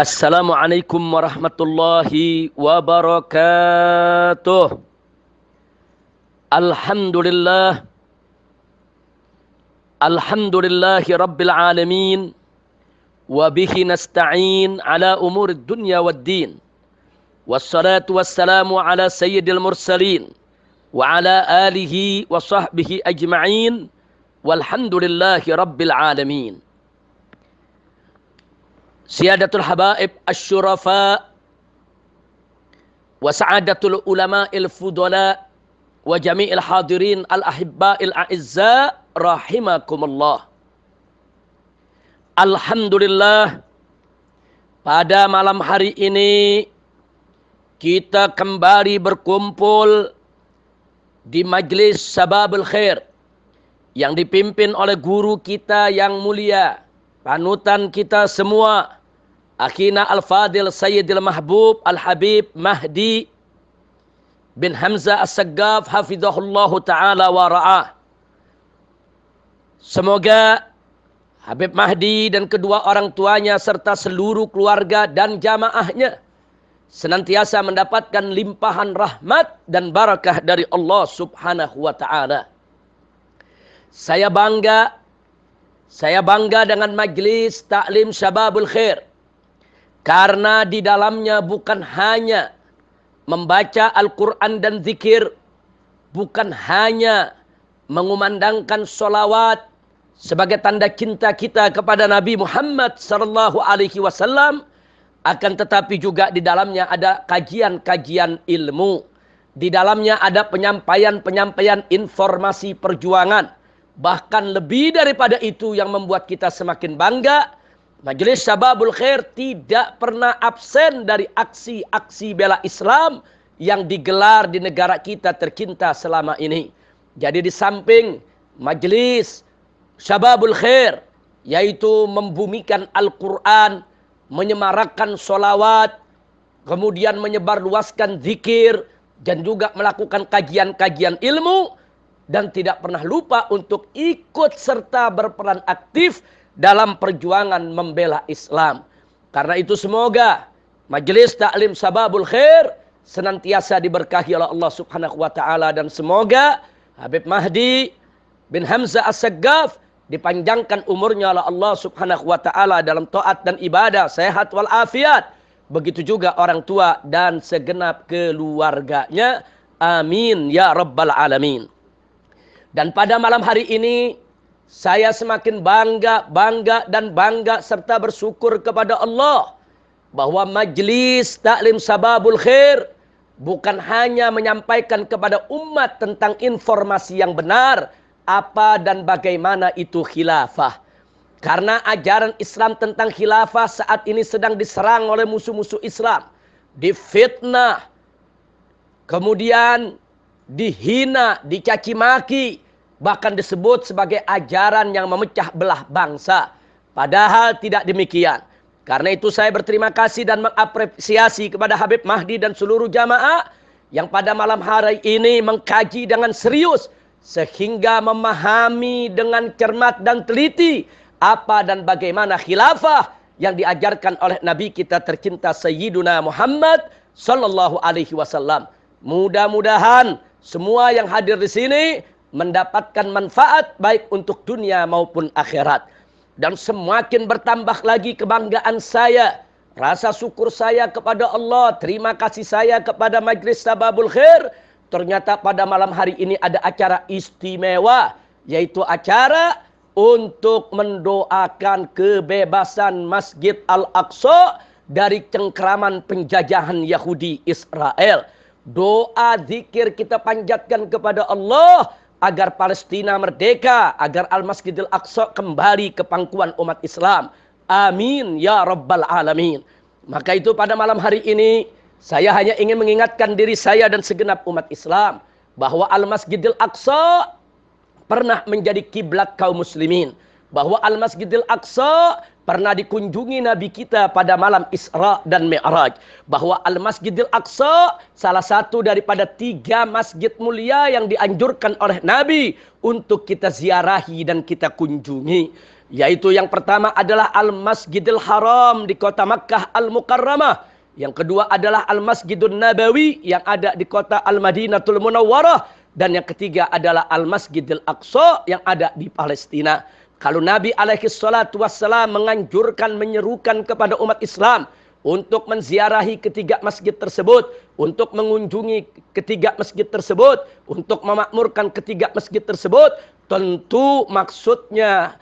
السلام عليكم ورحمة الله وبركاته الحمد لله الحمد لله رب العالمين وبه نستعين على أمور الدنيا والدين والصلاة والسلام على سيد المرسلين وعلى آله وصحبه أجمعين والحمد لله رب العالمين siadatul habaib asyurafa wa sa'adatul ulama il-fudala wa jami'il hadirin al il a'izza rahimakumullah. Alhamdulillah pada malam hari ini kita kembali berkumpul di majlis Sababul Khair yang dipimpin oleh guru kita yang mulia, panutan kita semua Akina Al-Fadil Sayyidil Mahbub Al-Habib Mahdi bin Hamzah As-Saggaf Hafidhullah ta'ala wa ra'ah. Semoga Habib Mahdi dan kedua orang tuanya serta seluruh keluarga dan jamaahnya senantiasa mendapatkan limpahan rahmat dan barakah dari Allah subhanahu wa ta'ala. Saya bangga, saya bangga dengan majlis taklim syababul khair karena di dalamnya bukan hanya membaca Al-Quran dan zikir. Bukan hanya mengumandangkan solawat sebagai tanda cinta kita kepada Nabi Muhammad Sallallahu Alaihi Wasallam, akan tetapi juga di dalamnya ada kajian-kajian ilmu, di dalamnya ada penyampaian-penyampaian informasi perjuangan, bahkan lebih daripada itu yang membuat kita semakin bangga Majelis Syababul Khair tidak pernah absen dari aksi-aksi bela Islam yang digelar di negara kita tercinta selama ini. Jadi di samping majelis Syababul Khair yaitu membumikan Al-Quran, menyemarakkan solawat, kemudian menyebarluaskan zikir, dan juga melakukan kajian-kajian ilmu, dan tidak pernah lupa untuk ikut serta berperan aktif dalam perjuangan membela Islam. Karena itu semoga majelis taklim Sababul Khair senantiasa diberkahi oleh Allah Subhanahu wa taala dan semoga Habib Mahdi bin Hamzah As-Saggaf dipanjangkan umurnya oleh Allah Subhanahu wa taala dalam taat dan ibadah, sehat wal afiat. Begitu juga orang tua dan segenap keluarganya. Amin ya rabbal alamin. Dan pada malam hari ini saya semakin bangga, bangga dan bangga serta bersyukur kepada Allah bahwa majlis taklim sababul khair bukan hanya menyampaikan kepada umat tentang informasi yang benar apa dan bagaimana itu khilafah. Karena ajaran Islam tentang khilafah saat ini sedang diserang oleh musuh-musuh Islam, difitnah, kemudian dihina, dicaci maki, bahkan disebut sebagai ajaran yang memecah belah bangsa. Padahal tidak demikian. Karena itu saya berterima kasih dan mengapresiasi kepada Habib Mahdi dan seluruh jamaah yang pada malam hari ini mengkaji dengan serius sehingga memahami dengan cermat dan teliti apa dan bagaimana khilafah yang diajarkan oleh Nabi kita tercinta Sayyiduna Muhammad sallallahu alaihi wasallam. Mudah-mudahan semua yang hadir di sini mendapatkan manfaat baik untuk dunia maupun akhirat. Dan semakin bertambah lagi kebanggaan saya, rasa syukur saya kepada Allah, terima kasih saya kepada Majlis Sababul Khair. Ternyata pada malam hari ini ada acara istimewa, yaitu acara untuk mendoakan kebebasan Masjid Al-Aqsa dari cengkeraman penjajahan Yahudi Israel. Doa zikir kita panjatkan kepada Allah agar Palestina merdeka, agar Al-Masjidil Aqsa kembali ke pangkuan umat Islam. Amin ya rabbal alamin. Maka itu pada malam hari ini saya hanya ingin mengingatkan diri saya dan segenap umat Islam bahwa Al-Masjidil Aqsa pernah menjadi kiblat kaum muslimin, bahwa Al-Masjidil Aqsa pernah dikunjungi Nabi kita pada malam Isra dan Mi'raj. Bahwa Al-Masjidil Aqsa salah satu daripada tiga masjid mulia yang dianjurkan oleh Nabi untuk kita ziarahi dan kita kunjungi. Yaitu yang pertama adalah Al-Masjidil Haram di kota Makkah Al-Mukarramah. Yang kedua adalah Al-Masjidun Nabawi yang ada di kota Al-Madinatul Munawwarah. Dan yang ketiga adalah Al-Masjidil Aqsa yang ada di Palestina. Kalau Nabi alaihi salatu wassalam menganjurkan, menyerukan kepada umat Islam untuk menziarahi ketiga masjid tersebut, untuk mengunjungi ketiga masjid tersebut, untuk memakmurkan ketiga masjid tersebut, tentu maksudnya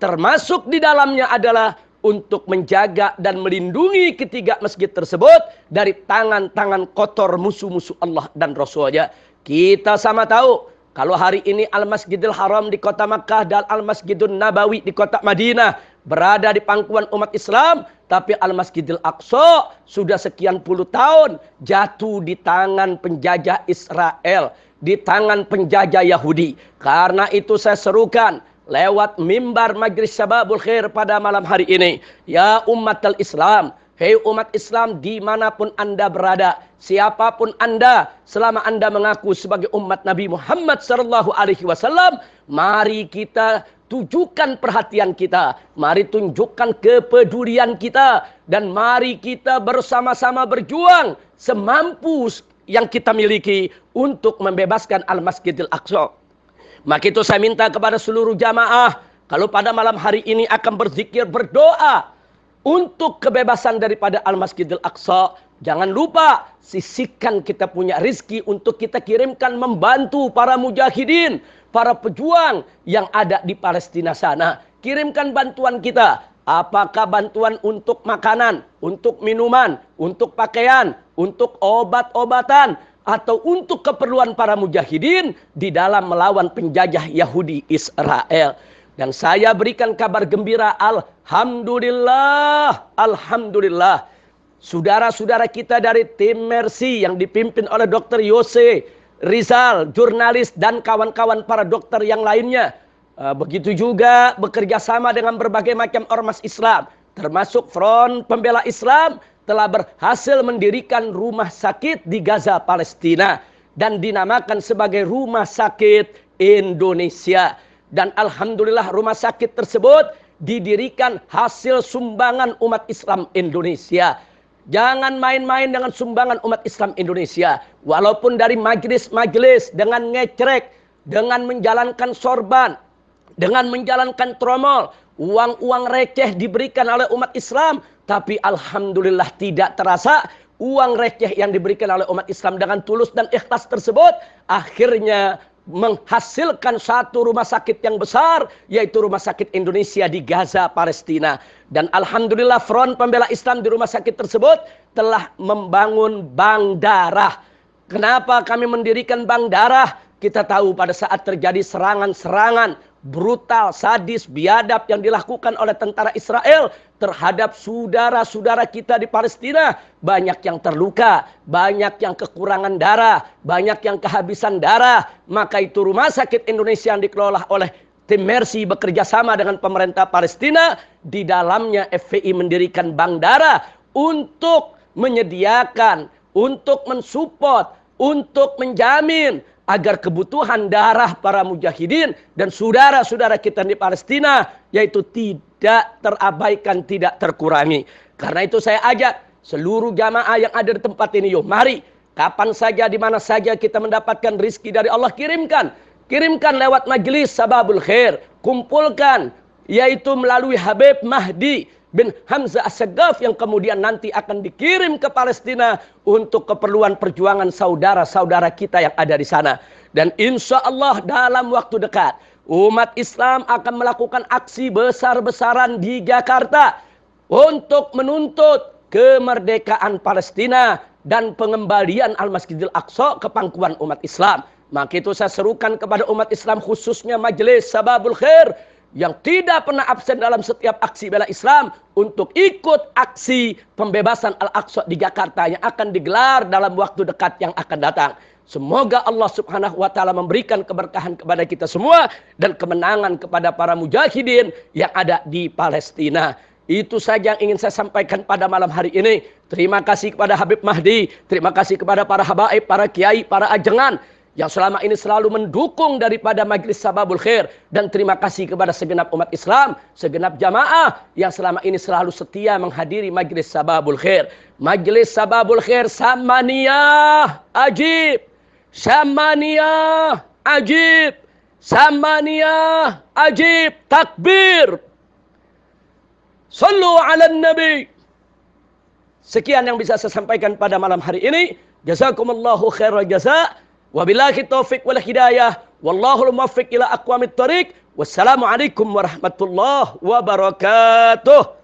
termasuk di dalamnya adalah untuk menjaga dan melindungi ketiga masjid tersebut dari tangan-tangan kotor musuh-musuh Allah dan Rasulnya. Kita sama tahu kalau hari ini Al-Masjidil Haram di kota Makkah dan Al-Masjidun Nabawi di kota Madinah berada di pangkuan umat Islam, tapi Al-Masjidil Aqsa sudah sekian puluh tahun jatuh di tangan penjajah Israel, di tangan penjajah Yahudi. Karena itu saya serukan lewat mimbar Majlis Syababul Khair pada malam hari ini, ya umat al-Islam, Hei umat Islam dimanapun anda berada, siapapun anda, selama anda mengaku sebagai umat Nabi Muhammad Sallallahu Alaihi Wasallam, mari kita tujukan perhatian kita, mari tunjukkan kepedulian kita, dan mari kita bersama-sama berjuang semampu yang kita miliki untuk membebaskan Al-Masjidil Aqsa. Maka itu saya minta kepada seluruh jamaah, kalau pada malam hari ini akan berzikir, berdoa, untuk kebebasan daripada Al-Masjidil Aqsa. Jangan lupa sisihkan kita punya rizki untuk kita kirimkan membantu para mujahidin, para pejuang yang ada di Palestina sana. Kirimkan bantuan kita. Apakah bantuan untuk makanan, untuk minuman, untuk pakaian, untuk obat-obatan, atau untuk keperluan para mujahidin di dalam melawan penjajah Yahudi Israel. Dan saya berikan kabar gembira, Alhamdulillah, Alhamdulillah. Saudara-saudara kita dari tim Mercy yang dipimpin oleh Dokter Yose, Rizal, jurnalis, dan kawan-kawan para dokter yang lainnya. Eh, begitu juga bekerja sama dengan berbagai macam ormas Islam, termasuk Front Pembela Islam, telah berhasil mendirikan rumah sakit di Gaza, Palestina, dan dinamakan sebagai Rumah Sakit Indonesia. Dan alhamdulillah rumah sakit tersebut didirikan hasil sumbangan umat Islam Indonesia. Jangan main-main dengan sumbangan umat Islam Indonesia. Walaupun dari majelis-majelis dengan ngecrek, dengan menjalankan sorban, dengan menjalankan tromol, uang-uang receh diberikan oleh umat Islam, tapi alhamdulillah tidak terasa uang receh yang diberikan oleh umat Islam dengan tulus dan ikhlas tersebut akhirnya menghasilkan satu rumah sakit yang besar yaitu rumah sakit Indonesia di Gaza Palestina dan alhamdulillah front pembela Islam di rumah sakit tersebut telah membangun bank darah kenapa kami mendirikan bank darah kita tahu pada saat terjadi serangan-serangan brutal, sadis, biadab yang dilakukan oleh tentara Israel terhadap saudara-saudara kita di Palestina. Banyak yang terluka, banyak yang kekurangan darah, banyak yang kehabisan darah. Maka itu rumah sakit Indonesia yang dikelola oleh Tim Mercy bekerja sama dengan pemerintah Palestina. Di dalamnya FPI mendirikan bank darah untuk menyediakan, untuk mensupport, untuk menjamin agar kebutuhan darah para mujahidin dan saudara-saudara kita di Palestina yaitu tidak terabaikan, tidak terkurangi. Karena itu saya ajak seluruh jamaah yang ada di tempat ini, yuk mari kapan saja di mana saja kita mendapatkan rizki dari Allah kirimkan. Kirimkan lewat majelis sababul khair, kumpulkan yaitu melalui Habib Mahdi bin Hamzah Assegaf yang kemudian nanti akan dikirim ke Palestina untuk keperluan perjuangan saudara-saudara kita yang ada di sana. Dan insya Allah dalam waktu dekat umat Islam akan melakukan aksi besar-besaran di Jakarta untuk menuntut kemerdekaan Palestina dan pengembalian Al-Masjidil Aqsa ke pangkuan umat Islam. Maka itu saya serukan kepada umat Islam khususnya majelis Sababul Khair yang tidak pernah absen dalam setiap aksi bela Islam untuk ikut aksi pembebasan Al-Aqsa di Jakarta yang akan digelar dalam waktu dekat yang akan datang. Semoga Allah Subhanahu wa taala memberikan keberkahan kepada kita semua dan kemenangan kepada para mujahidin yang ada di Palestina. Itu saja yang ingin saya sampaikan pada malam hari ini. Terima kasih kepada Habib Mahdi, terima kasih kepada para habaib, para kiai, para ajengan yang selama ini selalu mendukung daripada Majlis Sababul Khair dan terima kasih kepada segenap umat Islam, segenap jamaah yang selama ini selalu setia menghadiri Majlis Sababul Khair. Majlis Sababul Khair Samania Ajib. Samania Ajib. Samania Ajib. Takbir. Sallu ala nabi. Sekian yang bisa saya sampaikan pada malam hari ini. Jazakumullahu khairan jazak. Wabillahi taufiq wal hidayah. Wallahu muwaffiq ila aqwamit thariq. Wassalamualaikum warahmatullahi wabarakatuh.